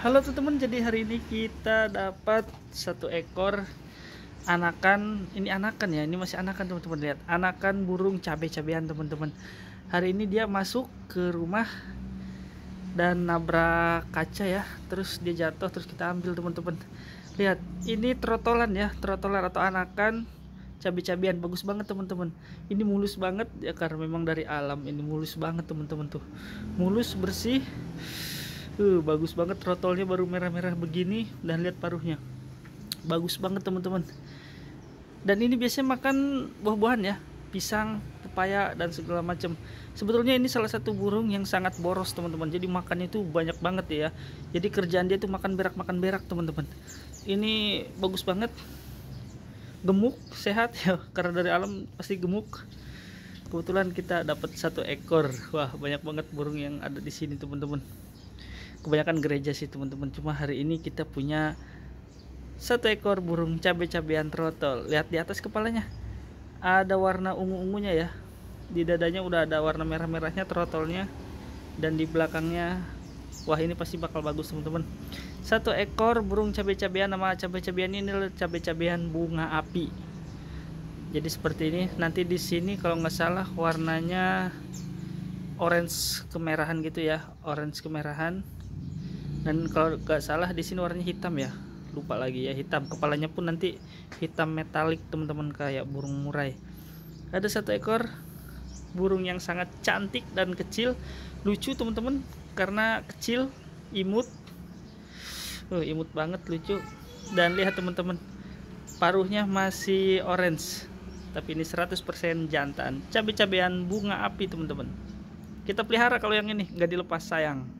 Halo teman-teman, jadi hari ini kita dapat satu ekor anakan, ini anakan ya, ini masih anakan teman-teman lihat, anakan burung cabe-cabean teman-teman. Hari ini dia masuk ke rumah dan nabrak kaca ya, terus dia jatuh terus kita ambil teman-teman. Lihat, ini trotolan ya, trotolan atau anakan cabe-cabean bagus banget teman-teman. Ini mulus banget ya karena memang dari alam ini mulus banget teman-teman tuh. Mulus bersih uh, bagus banget trotolnya baru merah-merah begini dan lihat paruhnya. Bagus banget teman-teman. Dan ini biasanya makan buah-buahan ya, pisang, pepaya dan segala macam. Sebetulnya ini salah satu burung yang sangat boros teman-teman. Jadi makannya itu banyak banget ya. Jadi kerjaan dia itu makan berak makan berak teman-teman. Ini bagus banget. Gemuk, sehat ya karena dari alam pasti gemuk. Kebetulan kita dapat satu ekor. Wah, banyak banget burung yang ada di sini teman-teman kebanyakan gereja sih teman-teman cuma hari ini kita punya satu ekor burung cabai-cabean trotol lihat di atas kepalanya ada warna ungu-ungunya ya di dadanya udah ada warna merah-merahnya trotolnya dan di belakangnya wah ini pasti bakal bagus teman-teman satu ekor burung cabai-cabean nama cabai-cabean ini cabai-cabean bunga api jadi seperti ini nanti di sini kalau nggak salah warnanya orange kemerahan gitu ya orange kemerahan dan kalau nggak salah di sini warnanya hitam ya lupa lagi ya hitam kepalanya pun nanti hitam metalik teman-teman kayak burung murai ada satu ekor burung yang sangat cantik dan kecil lucu teman-teman karena kecil imut uh, imut banget lucu dan lihat teman-teman paruhnya masih orange tapi ini 100% jantan cabai-cabean bunga api teman-teman kita pelihara kalau yang ini nggak dilepas sayang